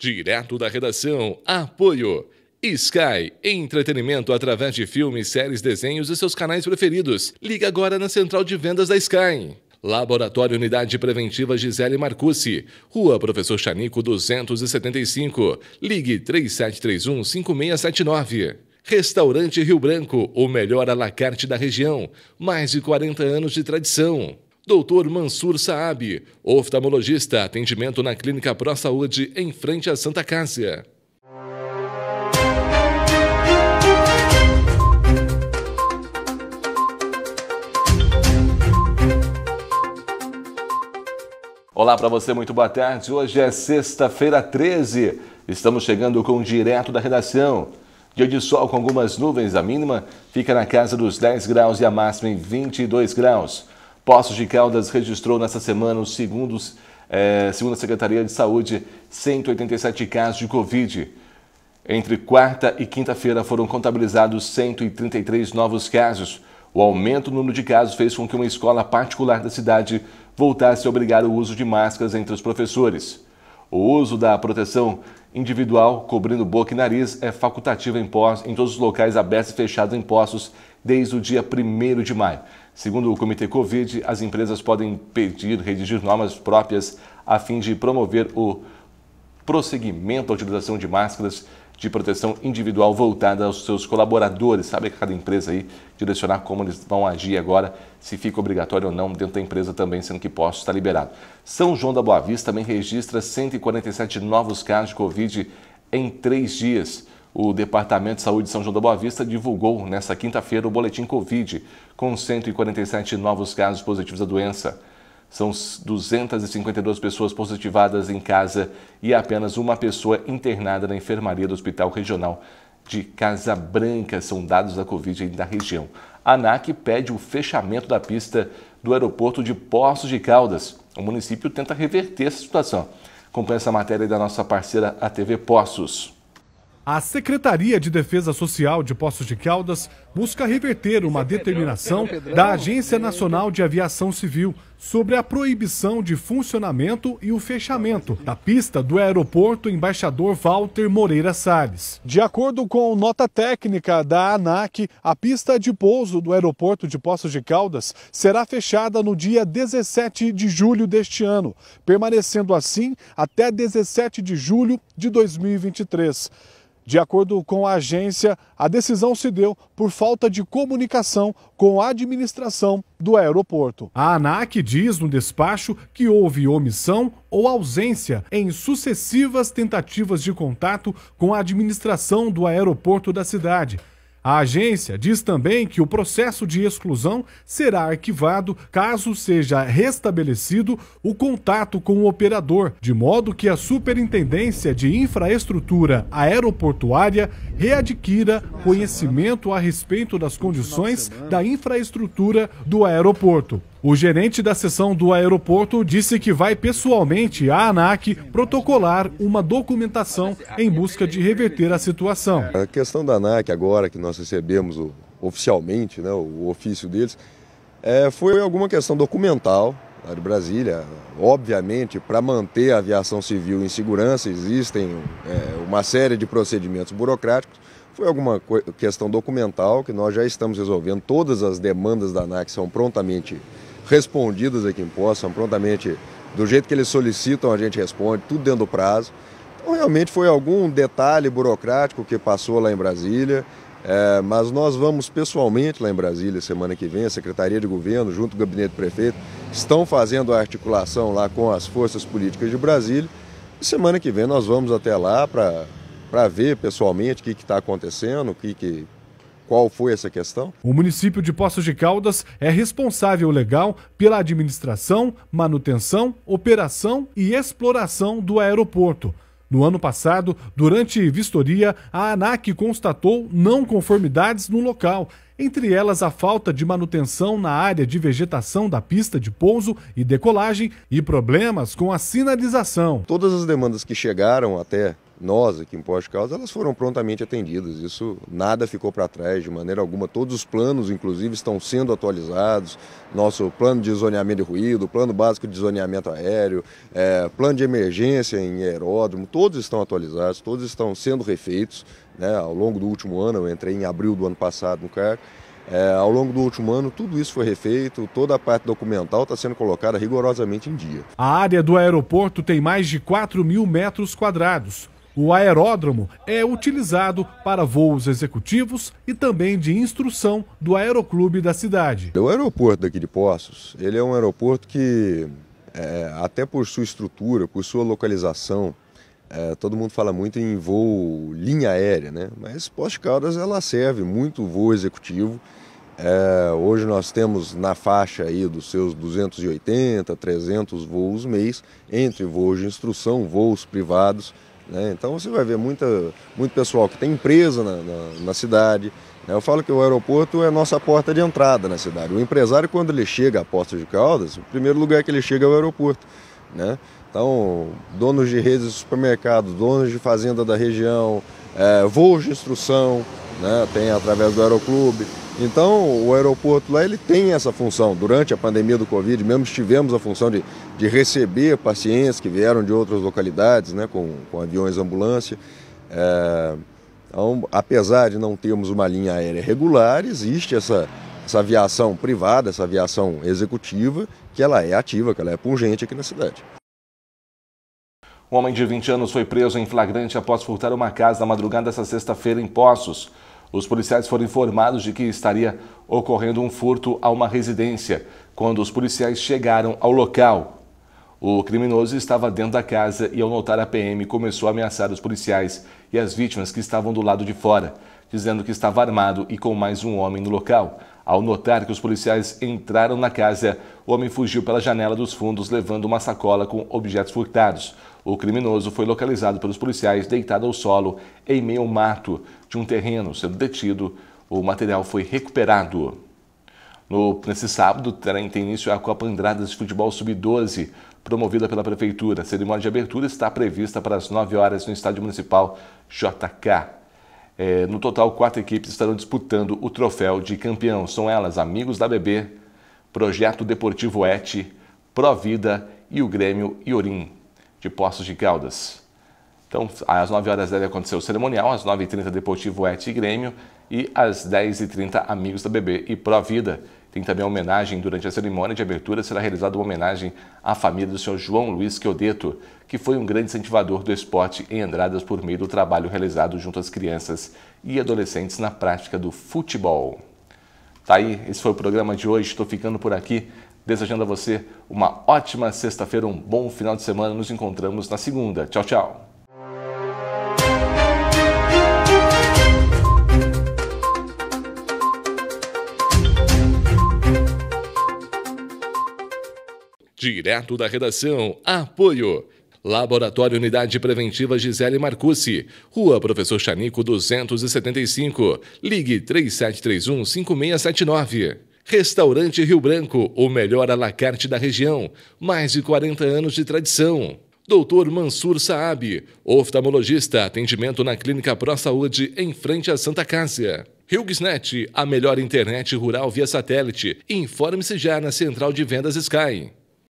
Direto da redação, apoio. Sky, entretenimento através de filmes, séries, desenhos e seus canais preferidos. Liga agora na central de vendas da Sky. Laboratório Unidade Preventiva Gisele Marcucci, Rua Professor Chanico 275, ligue 3731 5679. Restaurante Rio Branco, o melhor alacarte da região, mais de 40 anos de tradição. Doutor Mansur Saab, oftalmologista, atendimento na Clínica Pro Saúde, em frente à Santa Cássia. Olá para você, muito boa tarde. Hoje é sexta-feira 13. Estamos chegando com o direto da redação. Dia de sol com algumas nuvens, a mínima fica na casa dos 10 graus e a máxima em 22 graus. Poços de Caldas registrou nesta semana os segundos, é, segundo a Secretaria de Saúde, 187 casos de Covid. Entre quarta e quinta-feira foram contabilizados 133 novos casos. O aumento no número de casos fez com que uma escola particular da cidade voltasse a obrigar o uso de máscaras entre os professores. O uso da proteção individual, cobrindo boca e nariz, é facultativo em, postos, em todos os locais abertos e fechados em postos desde o dia 1 de maio. Segundo o Comitê Covid, as empresas podem pedir, redigir normas próprias a fim de promover o prosseguimento à utilização de máscaras de proteção individual voltada aos seus colaboradores. Sabe cada empresa aí direcionar como eles vão agir agora, se fica obrigatório ou não dentro da empresa também, sendo que posto está liberado. São João da Boa Vista também registra 147 novos casos de Covid em três dias. O Departamento de Saúde de São João da Boa Vista divulgou nesta quinta-feira o boletim Covid, com 147 novos casos positivos da doença. São 252 pessoas positivadas em casa e apenas uma pessoa internada na enfermaria do Hospital Regional de Casa Branca. São dados da Covid da região. A ANAC pede o fechamento da pista do aeroporto de Poços de Caldas. O município tenta reverter essa situação. Acompanhe essa matéria da nossa parceira, a TV Poços. A Secretaria de Defesa Social de Poços de Caldas busca reverter uma é determinação é da Agência Nacional de Aviação Civil sobre a proibição de funcionamento e o fechamento da pista do aeroporto Embaixador Walter Moreira Salles. De acordo com nota técnica da ANAC, a pista de pouso do aeroporto de Poços de Caldas será fechada no dia 17 de julho deste ano, permanecendo assim até 17 de julho de 2023. De acordo com a agência, a decisão se deu por falta de comunicação com a administração do aeroporto. A ANAC diz no despacho que houve omissão ou ausência em sucessivas tentativas de contato com a administração do aeroporto da cidade a agência diz também que o processo de exclusão será arquivado caso seja restabelecido o contato com o operador, de modo que a Superintendência de Infraestrutura Aeroportuária readquira conhecimento a respeito das condições da infraestrutura do aeroporto. O gerente da sessão do aeroporto disse que vai pessoalmente à ANAC protocolar uma documentação em busca de reverter a situação. A questão da ANAC, agora que nós recebemos o, oficialmente né, o ofício deles, é, foi alguma questão documental lá de Brasília. Obviamente, para manter a aviação civil em segurança, existem é, uma série de procedimentos burocráticos. Foi alguma questão documental que nós já estamos resolvendo. Todas as demandas da ANAC são prontamente respondidas aqui em Poços, prontamente, do jeito que eles solicitam, a gente responde, tudo dentro do prazo. Então, realmente foi algum detalhe burocrático que passou lá em Brasília, é, mas nós vamos pessoalmente lá em Brasília semana que vem, a Secretaria de Governo, junto com o Gabinete do Prefeito, estão fazendo a articulação lá com as forças políticas de Brasília. E semana que vem nós vamos até lá para ver pessoalmente o que está acontecendo, o que, que qual foi essa questão? O município de Poços de Caldas é responsável legal pela administração, manutenção, operação e exploração do aeroporto. No ano passado, durante vistoria, a ANAC constatou não conformidades no local, entre elas a falta de manutenção na área de vegetação da pista de pouso e decolagem e problemas com a sinalização. Todas as demandas que chegaram até nós aqui em Pós-Causa, elas foram prontamente atendidas. Isso nada ficou para trás de maneira alguma. Todos os planos, inclusive, estão sendo atualizados. Nosso plano de zoneamento de ruído, plano básico de zoneamento aéreo, é, plano de emergência em aeródromo, todos estão atualizados, todos estão sendo refeitos. Né? Ao longo do último ano, eu entrei em abril do ano passado no CAR. É, ao longo do último ano, tudo isso foi refeito, toda a parte documental está sendo colocada rigorosamente em dia. A área do aeroporto tem mais de 4 mil metros quadrados o aeródromo é utilizado para voos executivos e também de instrução do aeroclube da cidade. O aeroporto daqui de Poços, ele é um aeroporto que, é, até por sua estrutura, por sua localização, é, todo mundo fala muito em voo linha aérea, né? mas Poços Caldas ela serve muito voo executivo. É, hoje nós temos na faixa aí dos seus 280, 300 voos mês, entre voos de instrução, voos privados, né? Então você vai ver muita, muito pessoal que tem empresa na, na, na cidade. Né? Eu falo que o aeroporto é a nossa porta de entrada na cidade. O empresário, quando ele chega à Porta de Caldas, o primeiro lugar que ele chega é o aeroporto. Né? Então, donos de redes de supermercado, donos de fazenda da região, é, voos de instrução, né? tem através do aeroclube. Então, o aeroporto lá ele tem essa função. Durante a pandemia do Covid, mesmo tivemos a função de, de receber pacientes que vieram de outras localidades, né, com, com aviões ambulância. É, então, apesar de não termos uma linha aérea regular, existe essa, essa aviação privada, essa aviação executiva, que ela é ativa, que ela é pungente aqui na cidade. Um homem de 20 anos foi preso em flagrante após furtar uma casa na madrugada desta sexta-feira em Poços. Os policiais foram informados de que estaria ocorrendo um furto a uma residência. Quando os policiais chegaram ao local, o criminoso estava dentro da casa e, ao notar a PM, começou a ameaçar os policiais e as vítimas que estavam do lado de fora, dizendo que estava armado e com mais um homem no local. Ao notar que os policiais entraram na casa, o homem fugiu pela janela dos fundos levando uma sacola com objetos furtados. O criminoso foi localizado pelos policiais deitado ao solo em meio ao mato de um terreno, sendo detido. O material foi recuperado. No, nesse sábado, terá, tem início a Copa Andradas de Futebol Sub-12 promovida pela Prefeitura. A cerimônia de abertura está prevista para as 9 horas no Estádio Municipal JK. É, no total, quatro equipes estarão disputando o troféu de campeão. São elas Amigos da Bebê, Projeto Deportivo ET, Provida e o Grêmio Iorim, de Poços de Caldas. Então, às 9 horas deve acontecer o cerimonial, às 9h30 Deportivo ET e Grêmio e às 10h30 Amigos da Bebê e Provida. Tem também a homenagem durante a cerimônia de abertura, será realizada uma homenagem à família do senhor João Luiz Queodeto, que foi um grande incentivador do esporte em Andradas por meio do trabalho realizado junto às crianças e adolescentes na prática do futebol. Tá aí, esse foi o programa de hoje, estou ficando por aqui, desejando a você uma ótima sexta-feira, um bom final de semana. Nos encontramos na segunda. Tchau, tchau. Direto da redação, apoio. Laboratório Unidade Preventiva Gisele Marcucci, Rua Professor Chanico 275, ligue 3731 5679. Restaurante Rio Branco, o melhor alacarte da região, mais de 40 anos de tradição. Doutor Mansur Saab, oftalmologista, atendimento na Clínica Pro Saúde, em frente à Santa Casa. HughesNet, a melhor internet rural via satélite. Informe-se já na central de vendas Sky.